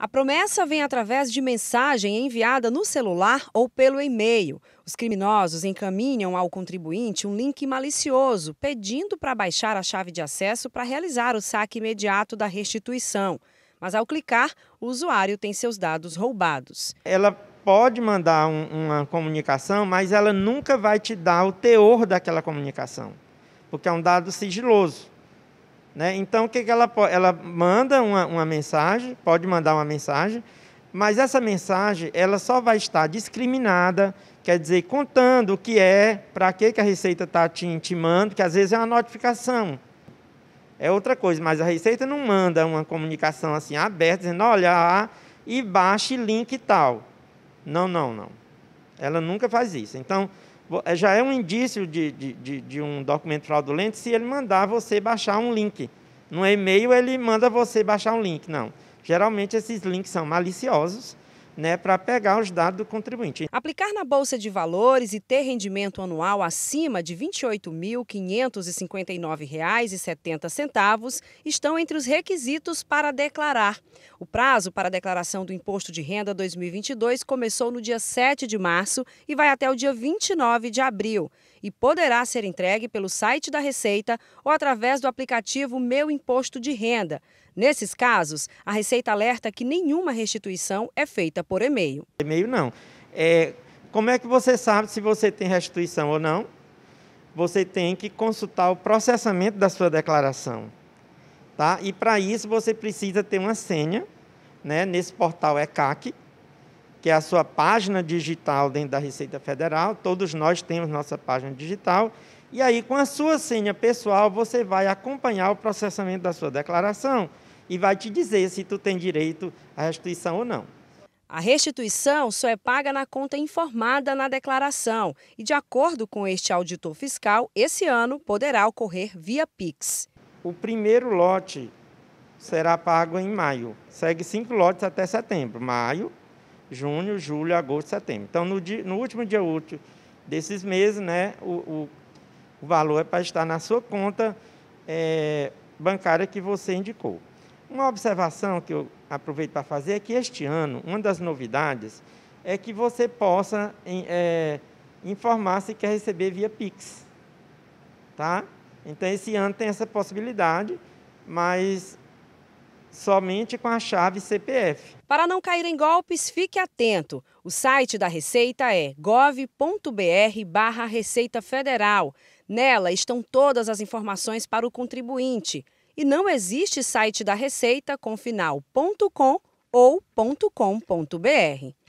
A promessa vem através de mensagem enviada no celular ou pelo e-mail. Os criminosos encaminham ao contribuinte um link malicioso, pedindo para baixar a chave de acesso para realizar o saque imediato da restituição. Mas ao clicar, o usuário tem seus dados roubados. Ela pode mandar um, uma comunicação, mas ela nunca vai te dar o teor daquela comunicação, porque é um dado sigiloso. Né? Então, o que, que ela pode? Ela manda uma, uma mensagem, pode mandar uma mensagem, mas essa mensagem ela só vai estar discriminada, quer dizer, contando o que é, para que, que a Receita está te intimando, que às vezes é uma notificação. É outra coisa, mas a Receita não manda uma comunicação assim aberta, dizendo, olha, ah, e baixe link tal. Não, não, não. Ela nunca faz isso. Então, eh, já é um indício de, de, de, de um documento fraudulento se ele mandar você baixar um link. No e-mail ele manda você baixar um link, não. Geralmente esses links são maliciosos né, para pegar os dados do contribuinte. Aplicar na Bolsa de Valores e ter rendimento anual acima de R$ 28.559,70 estão entre os requisitos para declarar. O prazo para a declaração do Imposto de Renda 2022 começou no dia 7 de março e vai até o dia 29 de abril e poderá ser entregue pelo site da Receita ou através do aplicativo Meu Imposto de Renda. Nesses casos, a Receita alerta que nenhuma restituição é feita por e-mail. E-mail não. É, como é que você sabe se você tem restituição ou não? Você tem que consultar o processamento da sua declaração. Tá? E para isso você precisa ter uma senha, né? Nesse portal ECAC, que é a sua página digital dentro da Receita Federal. Todos nós temos nossa página digital. E aí, com a sua senha pessoal, você vai acompanhar o processamento da sua declaração e vai te dizer se tu tem direito à restituição ou não. A restituição só é paga na conta informada na declaração e, de acordo com este auditor fiscal, esse ano poderá ocorrer via PIX. O primeiro lote será pago em maio. Segue cinco lotes até setembro: maio, junho, julho, agosto, setembro. Então, no, dia, no último dia útil desses meses, né, o, o, o valor é para estar na sua conta é, bancária que você indicou. Uma observação que eu aproveito para fazer é que este ano, uma das novidades é que você possa é, informar se quer receber via Pix. Tá? Então, esse ano tem essa possibilidade, mas somente com a chave CPF. Para não cair em golpes, fique atento. O site da Receita é gov.br/barra Receita Federal. Nela estão todas as informações para o contribuinte. E não existe site da Receita com final .com ou .com.br.